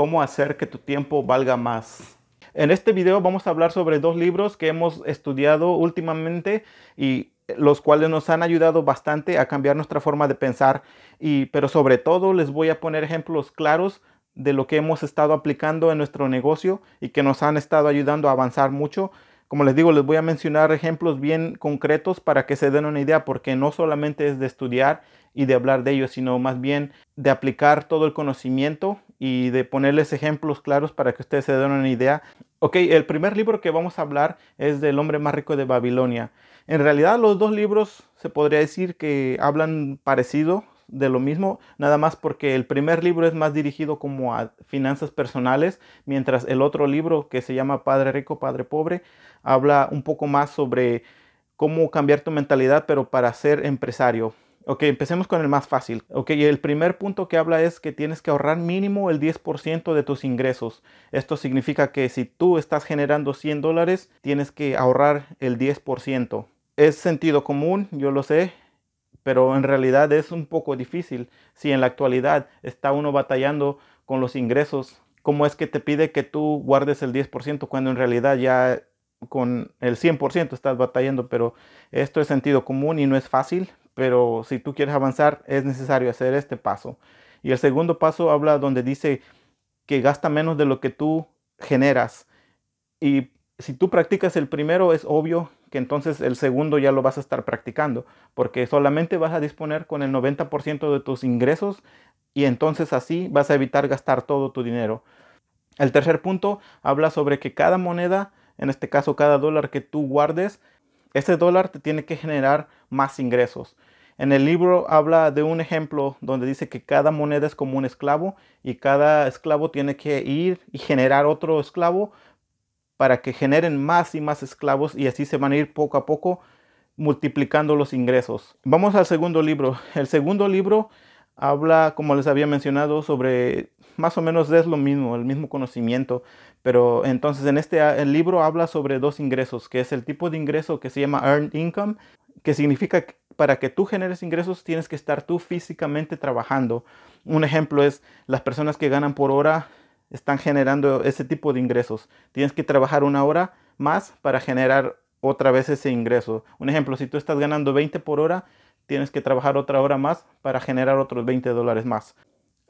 cómo hacer que tu tiempo valga más. En este video vamos a hablar sobre dos libros que hemos estudiado últimamente y los cuales nos han ayudado bastante a cambiar nuestra forma de pensar y pero sobre todo les voy a poner ejemplos claros de lo que hemos estado aplicando en nuestro negocio y que nos han estado ayudando a avanzar mucho. Como les digo, les voy a mencionar ejemplos bien concretos para que se den una idea porque no solamente es de estudiar y de hablar de ellos, sino más bien de aplicar todo el conocimiento y de ponerles ejemplos claros para que ustedes se den una idea. Ok, el primer libro que vamos a hablar es del hombre más rico de Babilonia. En realidad los dos libros se podría decir que hablan parecido de lo mismo, nada más porque el primer libro es más dirigido como a finanzas personales, mientras el otro libro que se llama Padre Rico, Padre Pobre, habla un poco más sobre cómo cambiar tu mentalidad, pero para ser empresario. Ok, empecemos con el más fácil. Ok, el primer punto que habla es que tienes que ahorrar mínimo el 10% de tus ingresos. Esto significa que si tú estás generando 100 dólares, tienes que ahorrar el 10%. Es sentido común, yo lo sé, pero en realidad es un poco difícil. Si en la actualidad está uno batallando con los ingresos, ¿cómo es que te pide que tú guardes el 10% cuando en realidad ya con el 100% estás batallando? Pero esto es sentido común y no es fácil pero si tú quieres avanzar es necesario hacer este paso. Y el segundo paso habla donde dice que gasta menos de lo que tú generas. Y si tú practicas el primero es obvio que entonces el segundo ya lo vas a estar practicando, porque solamente vas a disponer con el 90% de tus ingresos y entonces así vas a evitar gastar todo tu dinero. El tercer punto habla sobre que cada moneda, en este caso cada dólar que tú guardes, ese dólar te tiene que generar más ingresos. En el libro habla de un ejemplo donde dice que cada moneda es como un esclavo y cada esclavo tiene que ir y generar otro esclavo para que generen más y más esclavos y así se van a ir poco a poco multiplicando los ingresos. Vamos al segundo libro. El segundo libro habla, como les había mencionado, sobre más o menos es lo mismo, el mismo conocimiento, pero entonces en este libro habla sobre dos ingresos, que es el tipo de ingreso que se llama earned income, que significa para que tú generes ingresos tienes que estar tú físicamente trabajando. Un ejemplo es las personas que ganan por hora están generando ese tipo de ingresos. Tienes que trabajar una hora más para generar otra vez ese ingreso. Un ejemplo, si tú estás ganando 20 por hora, tienes que trabajar otra hora más para generar otros 20 dólares más.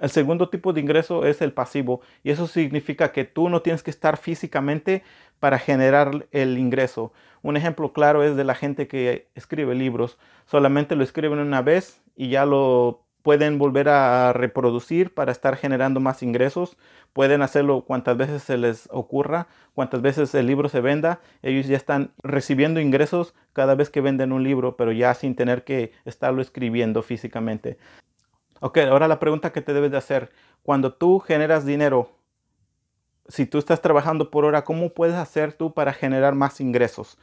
El segundo tipo de ingreso es el pasivo y eso significa que tú no tienes que estar físicamente para generar el ingreso. Un ejemplo claro es de la gente que escribe libros. Solamente lo escriben una vez y ya lo pueden volver a reproducir para estar generando más ingresos. Pueden hacerlo cuantas veces se les ocurra, cuantas veces el libro se venda. Ellos ya están recibiendo ingresos cada vez que venden un libro, pero ya sin tener que estarlo escribiendo físicamente. Ok, ahora la pregunta que te debes de hacer, cuando tú generas dinero, si tú estás trabajando por hora, ¿cómo puedes hacer tú para generar más ingresos?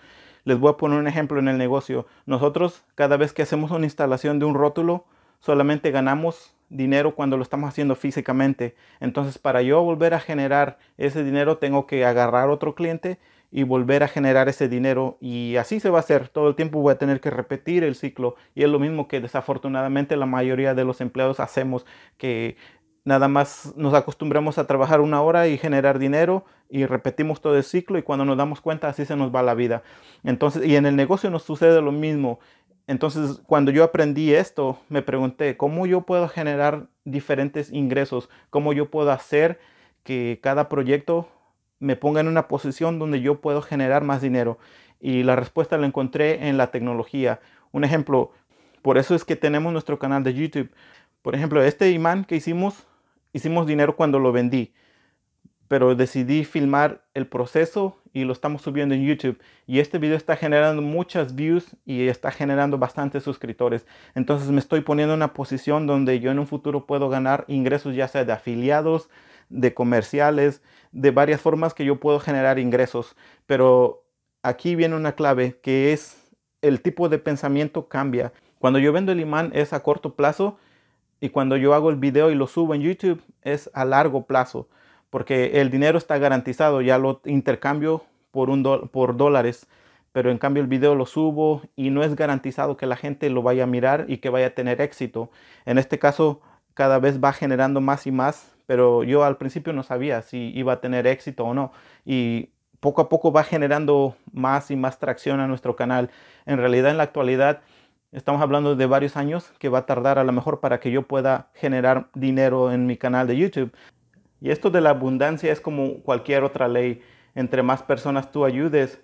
Les voy a poner un ejemplo en el negocio. Nosotros cada vez que hacemos una instalación de un rótulo, solamente ganamos dinero cuando lo estamos haciendo físicamente. Entonces, para yo volver a generar ese dinero, tengo que agarrar otro cliente y volver a generar ese dinero y así se va a hacer. Todo el tiempo voy a tener que repetir el ciclo y es lo mismo que desafortunadamente la mayoría de los empleados hacemos que nada más nos acostumbramos a trabajar una hora y generar dinero y repetimos todo el ciclo y cuando nos damos cuenta así se nos va la vida. Entonces, y en el negocio nos sucede lo mismo. Entonces, cuando yo aprendí esto, me pregunté, ¿cómo yo puedo generar diferentes ingresos? ¿Cómo yo puedo hacer que cada proyecto me ponga en una posición donde yo puedo generar más dinero. Y la respuesta la encontré en la tecnología. Un ejemplo, por eso es que tenemos nuestro canal de YouTube. Por ejemplo, este imán que hicimos, hicimos dinero cuando lo vendí. Pero decidí filmar el proceso y lo estamos subiendo en YouTube. Y este video está generando muchas views y está generando bastantes suscriptores. Entonces me estoy poniendo en una posición donde yo en un futuro puedo ganar ingresos ya sea de afiliados, de comerciales, de varias formas que yo puedo generar ingresos. Pero aquí viene una clave que es el tipo de pensamiento cambia. Cuando yo vendo el imán es a corto plazo y cuando yo hago el video y lo subo en YouTube es a largo plazo porque el dinero está garantizado, ya lo intercambio por, un por dólares, pero en cambio el video lo subo y no es garantizado que la gente lo vaya a mirar y que vaya a tener éxito. En este caso cada vez va generando más y más pero yo al principio no sabía si iba a tener éxito o no. Y poco a poco va generando más y más tracción a nuestro canal. En realidad, en la actualidad, estamos hablando de varios años que va a tardar a lo mejor para que yo pueda generar dinero en mi canal de YouTube. Y esto de la abundancia es como cualquier otra ley. Entre más personas tú ayudes,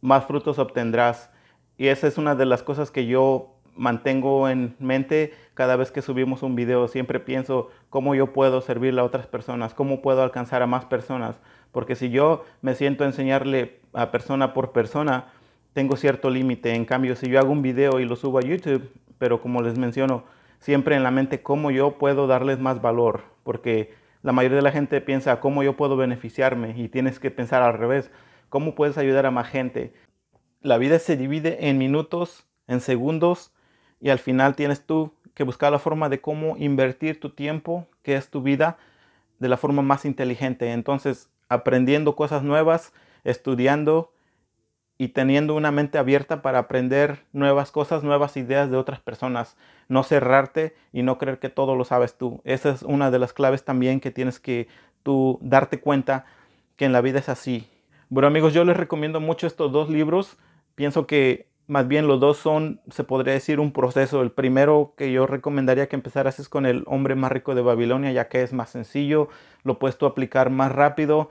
más frutos obtendrás. Y esa es una de las cosas que yo mantengo en mente cada vez que subimos un video. Siempre pienso cómo yo puedo servirle a otras personas, cómo puedo alcanzar a más personas. Porque si yo me siento a enseñarle a persona por persona, tengo cierto límite. En cambio, si yo hago un video y lo subo a YouTube, pero como les menciono, siempre en la mente cómo yo puedo darles más valor. Porque la mayoría de la gente piensa cómo yo puedo beneficiarme y tienes que pensar al revés. ¿Cómo puedes ayudar a más gente? La vida se divide en minutos, en segundos, y al final tienes tú que buscar la forma de cómo invertir tu tiempo, que es tu vida, de la forma más inteligente. Entonces, aprendiendo cosas nuevas, estudiando y teniendo una mente abierta para aprender nuevas cosas, nuevas ideas de otras personas. No cerrarte y no creer que todo lo sabes tú. Esa es una de las claves también que tienes que tú darte cuenta que en la vida es así. Bueno amigos, yo les recomiendo mucho estos dos libros. Pienso que más bien los dos son, se podría decir, un proceso. El primero que yo recomendaría que empezaras es con el hombre más rico de Babilonia, ya que es más sencillo, lo puedes tú aplicar más rápido.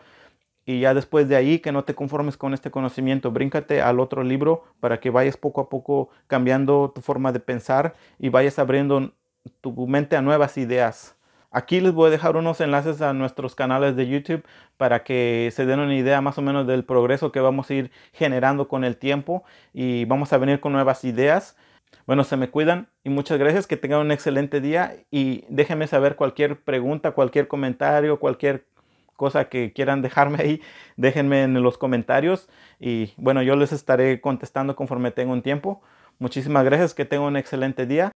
Y ya después de ahí, que no te conformes con este conocimiento, bríncate al otro libro para que vayas poco a poco cambiando tu forma de pensar y vayas abriendo tu mente a nuevas ideas. Aquí les voy a dejar unos enlaces a nuestros canales de YouTube para que se den una idea más o menos del progreso que vamos a ir generando con el tiempo y vamos a venir con nuevas ideas. Bueno, se me cuidan y muchas gracias, que tengan un excelente día y déjenme saber cualquier pregunta, cualquier comentario, cualquier cosa que quieran dejarme ahí, déjenme en los comentarios y bueno, yo les estaré contestando conforme tengo un tiempo. Muchísimas gracias, que tengan un excelente día.